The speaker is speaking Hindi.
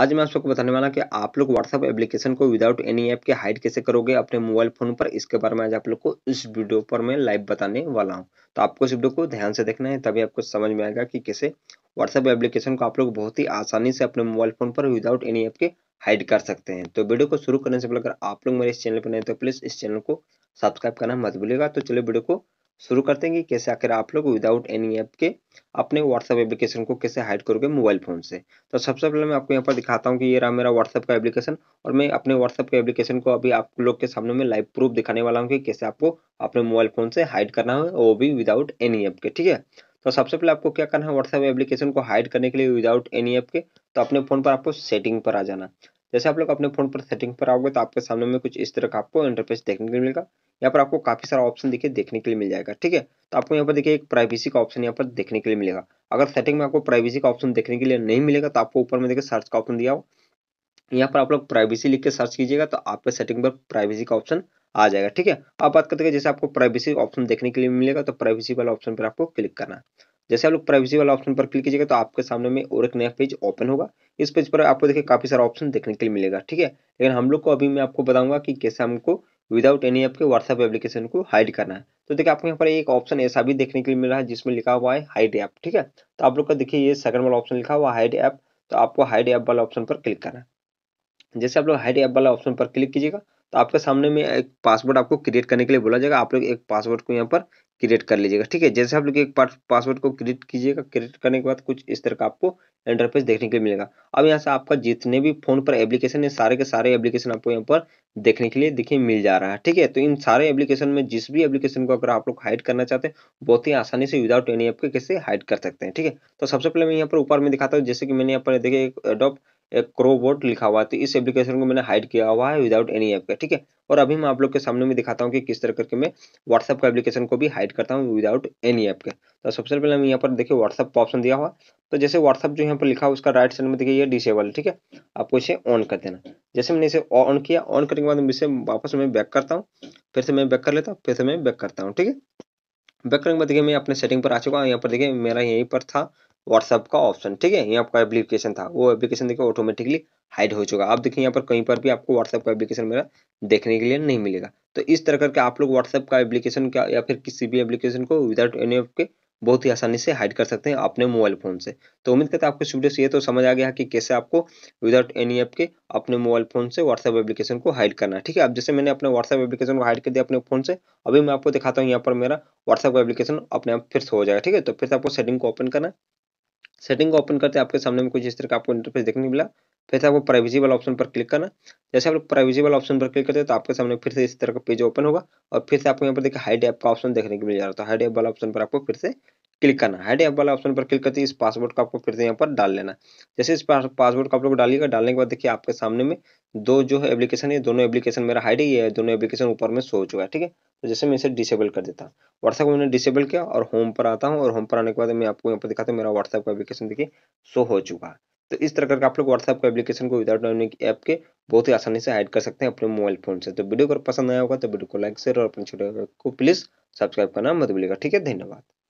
आज मैं आप सबको बताने वाला कि आप लोग व्हाट्सअप एप्लीकेशन को विदाउट एनी ऐप के हाइड कैसे करोगे अपने मोबाइल फोन पर इसके बारे में आज आप लोग को इस वीडियो पर मैं लाइव बताने वाला हूं तो आपको इस वीडियो को ध्यान से देखना है तभी आपको समझ में आएगा कि कैसे व्हाट्सअप एप्लीकेशन को आप लोग बहुत ही आसानी से अपने मोबाइल फोन पर विदाउट एनी ऐप के हाइड कर सकते हैं तो वीडियो को शुरू करने से पहले अगर आप लोग मेरे इस चैनल पर नहीं तो प्लीज़ इस चैनल को सब्सक्राइब करना मत भूलिएगा तो चलिए वीडियो को शुरू करते हैं कि कैसे आखिर आप लोग विदाउट एनी ऐप के अपने व्हाट्सएप एप्लीकेशन को कैसे हाइड करोगे मोबाइल फ़ोन से तो सबसे पहले मैं आपको यहाँ पर दिखाता हूँ कि ये रहा मेरा व्हाट्सएप का एप्लीकेशन और मैं अपने व्हाट्सएप के एप्लीकेशन को अभी आप लोग के सामने में लाइव प्रूफ दिखाने वाला हूँ कि कैसे आपको अपने मोबाइल फ़ोन से हाइड करना है वो भी विदाउट एनी ऐप के ठीक है तो सबसे पहले आपको क्या करना है व्हाट्सएप एप्लीकेशन को हाइड करने के लिए विदाउट एनी ऐप के तो अपने फ़ोन पर आपको सेटिंग पर आ जाना जैसे आप लोग अपने फोन पर सेटिंग पर आओगे तो आपके सामने में कुछ इस तरह का आपको इंटरफेस देखने के लिए मिलेगा यहाँ पर आपको काफी सारा ऑप्शन देखिए देखने के लिए मिल जाएगा ठीक है तो आपको यहाँ पर देखिए एक प्राइवेसी का ऑप्शन यहाँ पर देखने के लिए मिलेगा अगर सेटिंग में आपको प्राइवेसी का ऑप्शन देखने के लिए नहीं मिलेगा तो आपको ऊपर में देखिए सर्च का ऑप्शन दिया हो यहाँ पर आप लोग प्राइवेसी लिख के सर्च कीजिएगा तो आपके सेटिंग पर प्राइवेसी का ऑप्शन आ जाएगा ठीक है अब बात करते हैं जैसे आपको प्राइवेसी ऑप्शन देखने के लिए मिलेगा तो प्राइवेसी वाला ऑप्शन पर आपको क्लिक करना है जैसे आप लोग प्राइवेसी वाला ऑप्शन पर क्लिक कीजिएगा तो आपके सामने में और एक नया पेज ओपन होगा इस पेज पर आपको देखिए काफी सारा ऑप्शन देखने के लिए मिलेगा ठीक है लेकिन हम लोग को अभी मैं आपको बताऊंगा कि कैसे हमको विदाउट एनी ऐप के व्हाट्सएप एप्लीकेशन को हाइड करना है तो देखिए आपको यहाँ पर एक ऑप्शन ऐसा भी देखने के लिए मिल रहा है जिसमें लिखा हुआ है हाइड ऐप ठीक है तो आप लोग का देखिए ये सेकंड वाला ऑप्शन लिखा हुआ हाइड ऐप तो आपको हाइड ऐप वाला ऑप्शन पर क्लिक करना है जैसे आप लोग हाइड ऐप वाला ऑप्शन पर क्लिक कीजिएगा तो आपके सामने में एक पासवर्ड आपको क्रिएट करने के लिए बोला जाएगा आप लोग एक पासवर्ड को यहाँ पर क्रिएट कर लीजिएगा ठीक है जैसे आप लोग एक पासवर्ड को क्रिएट कीजिएगा क्रिएट करने के बाद कुछ इस तरह का आपको इंटरफेस देखने के लिए मिलेगा अब यहाँ से आपका जितने भी फोन पर एप्लीकेशन है सारे के सारे एप्लीकेशन आपको यहाँ पर देखने के लिए देखिए मिल जा रहा है ठीक है तो इन सारे एप्लीकेशन में जिस भी एप्लीकेशन को अगर आप लोग हाइड करना चाहते हैं बहुत ही आसानी से विदाउट एनी ऐप के कैसे हाइड कर सकते हैं ठीक है तो सबसे पहले मैं यहाँ पर ऊपर में दिखाता हूँ जैसे कि मैंने यहाँ पर देखिए एडोप क्रोबोट लिखा हुआ था तो इस एप्लीकेशन को मैंने हाइड किया हुआ है विदाउट एनी ऐप का ठीक है और अभी मैं आप लोग के सामने में दिखाता हूँ कि किस तरह करके मैं व्हाट्सअप का एप्लीकेशन को भी हाइड करता हूँ विदाउट एनी ऐप के तो सबसे पहले हम यहाँ पर देखिए व्हाट्सअप का ऑप्शन दिया हुआ तो जैसे व्हाट्सअप जो यहाँ पर लिखा हुआ उसका राइट साइड में देखिए ये डिसेबल ठीक है आपको इसे ऑन कर देना जैसे मैंने इसे ऑन किया ऑन करने के बाद इसे वापस मैं बैक करता हूँ फिर से मैं बैक कर लेता हूँ फिर से मैं बैक करता हूँ ठीक है बैक करने के बाद देखिए मैं अपने सेटिंग पर आ चुका हूँ यहाँ पर देखिए मेरा यहीं पर था व्हाट्सअप का ऑप्शन ठीक है यहाँ आपका एप्लीकेशन था वो एप्लीकेशन देखिए ऑटोमेटिकली हाइड हो चुका अब देखिए यहाँ पर कहीं पर भी आपको व्हाट्सएप का एप्लीकेशन मेरा देखने के लिए नहीं मिलेगा तो इस तरह करके आप लोग व्हाट्सएप का एप्लीकेशन का या फिर किसी भी एप्लीकेशन को विदाउट एनी ऑफ के बहुत ही आसानी से हाइड कर सकते हैं अपने मोबाइल फोन से तो उम्मीद करते हैं आपको से ये तो समझ आ गया कि कैसे आपको विदाउट एनी ऐप के अपने मोबाइल फोन से व्हाट्सएप एप्लीकेशन को हाइड करना ठीक है अब जैसे मैंने अपने व्हाट्सएप एप्लीकेशन को हाइड कर दिया अपने फोन से अभी मैं आपको दिखाता हूँ यहाँ पर मेरा व्हाट्सएप एप्लीकेशन अपने आप फिर से हो जाएगा ठीक है तो फिर से आपको सेटिंग को ओपन करना सेटिंग को ओपन करते आपके सामने में कुछ इस तरह का आपको इंटरफेस देखने मिला फिर से आपको प्राइवेसी वाला ऑप्शन पर क्लिक करना जैसे आप लोग प्राइवेसी वाला ऑप्शन पर क्लिक करते हैं तो आपके सामने फिर से इस तरह का पेज ओपन होगा और फिर से आपको यहाँ पर देखिए हाइड ऐप का ऑप्शन देखने को मिल जा रहा था हाइड ऐप वाला ऑप्शन पर आपको फिर से क्लिक करना हाइड ऐप वाला ऑप्शन पर क्लिक करते इस पासवर्ड को आपको फिर से यहाँ पर डाल लेना जैसे इस पासवर्ड को आप लोग डालिएगा डालने के बाद देखिए आपके सामने में दो जो है एप्लीकेशन है दोनों एप्लीकेशन मेरा हाइड ही है दोनों एप्लीकेशन ऊपर में सो हो चुका है ठीक है तो जैसे मैं इसे डिसेबल कर देता हूँ व्हाट्सएप को मैंने डिसेबल किया और होम पर आता हूँ और होम पर आने के बाद मैं आपको यहाँ पर दिखाता हूँ मेरा व्हाट्सएप का एप्लीकेशन देखिए शो हो चुका है तो इस तरह करके आप लोग व्हाट्सएप के एप्लीकेशन को विदाउट डाउनलोड ऐप के बहुत ही आसानी से हाइड कर सकते हैं अपने मोबाइल फोन से तो वीडियो अगर पसंद आया होगा तो वीडियो को लाइक शेयर और अपने छोटे को प्लीज़ सब्सक्राइब करना मत भूलिएगा ठीक है धन्यवाद